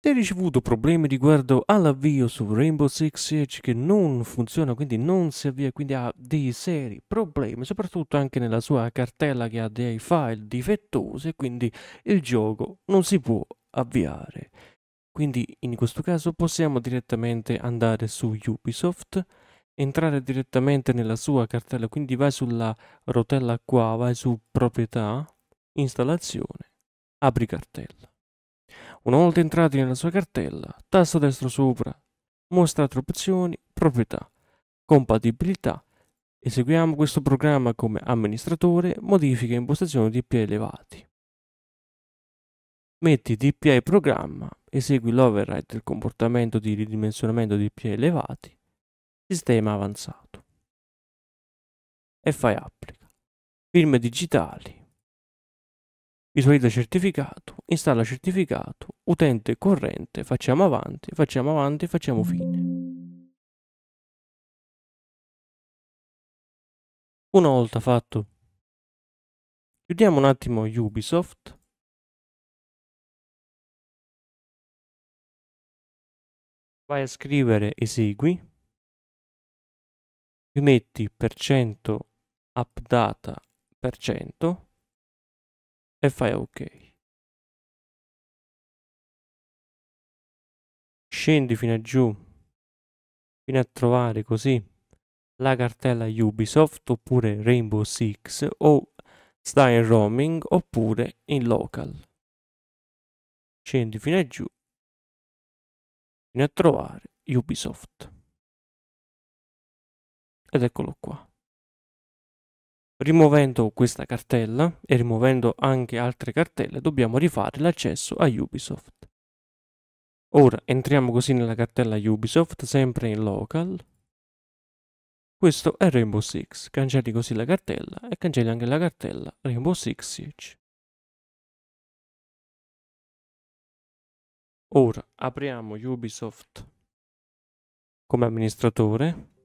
Se hai ricevuto problemi riguardo all'avvio su Rainbow Six Siege che non funziona, quindi non si avvia, quindi ha dei seri problemi, soprattutto anche nella sua cartella che ha dei file difettosi quindi il gioco non si può avviare. Quindi in questo caso possiamo direttamente andare su Ubisoft, entrare direttamente nella sua cartella, quindi vai sulla rotella qua, vai su proprietà, installazione, apri cartella. Una volta entrati nella sua cartella, tasto destro sopra, mostra opzioni, proprietà, compatibilità. Eseguiamo questo programma come amministratore, modifica impostazioni DPA elevati. Metti DPA programma, esegui l'override del comportamento di ridimensionamento DPA elevati, sistema avanzato e fai applica. Firme digitali, visualizza certificato, installa certificato, utente corrente, facciamo avanti, facciamo avanti, facciamo fine. Una volta fatto, chiudiamo un attimo Ubisoft. Vai a scrivere esegui, rimetti per cento updata per cento e fai ok. Scendi fino a giù, fino a trovare così la cartella Ubisoft oppure Rainbow Six o stai in roaming oppure in local. Scendi fino a giù, fino a trovare Ubisoft. Ed eccolo qua. Rimuovendo questa cartella e rimuovendo anche altre cartelle dobbiamo rifare l'accesso a Ubisoft. Ora entriamo così nella cartella Ubisoft, sempre in local. Questo è Rainbow Six, cancelli così la cartella e cancelli anche la cartella Rainbow Six Siege. Ora apriamo Ubisoft come amministratore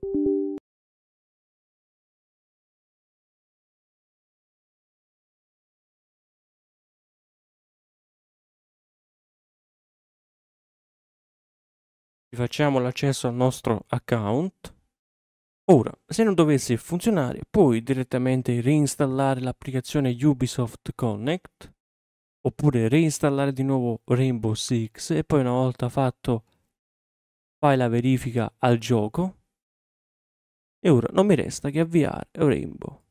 facciamo l'accesso al nostro account. Ora, se non dovesse funzionare, puoi direttamente reinstallare l'applicazione Ubisoft Connect oppure reinstallare di nuovo Rainbow Six e poi una volta fatto fai la verifica al gioco. E ora non mi resta che avviare Rainbow.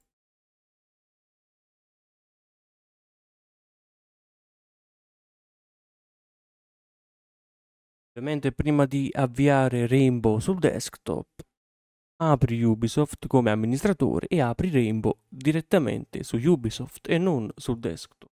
Ovviamente prima di avviare Rainbow sul desktop, apri Ubisoft come amministratore e apri Rainbow direttamente su Ubisoft e non sul desktop.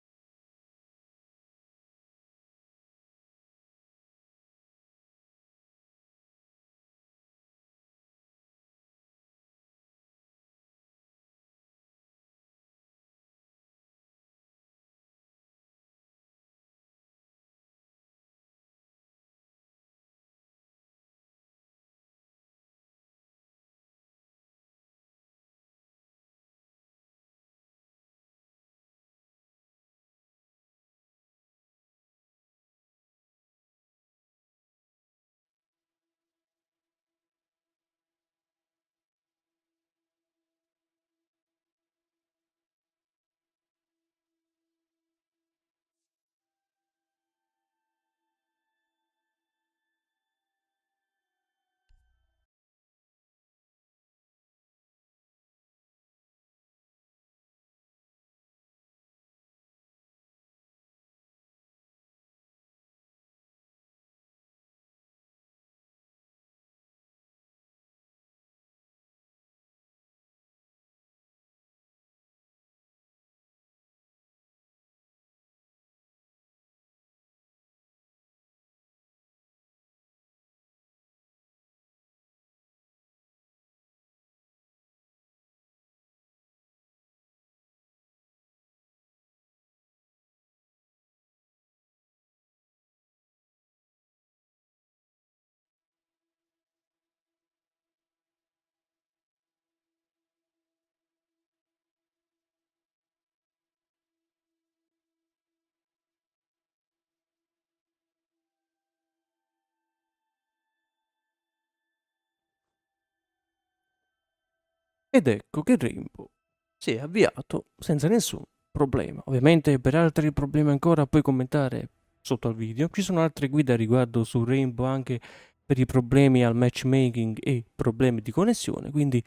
Ed ecco che Rainbow si è avviato senza nessun problema. Ovviamente per altri problemi ancora puoi commentare sotto al video. Ci sono altre guide riguardo su Rainbow anche per i problemi al matchmaking e problemi di connessione, quindi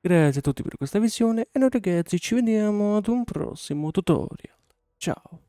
grazie a tutti per questa visione e noi ragazzi ci vediamo ad un prossimo tutorial. Ciao!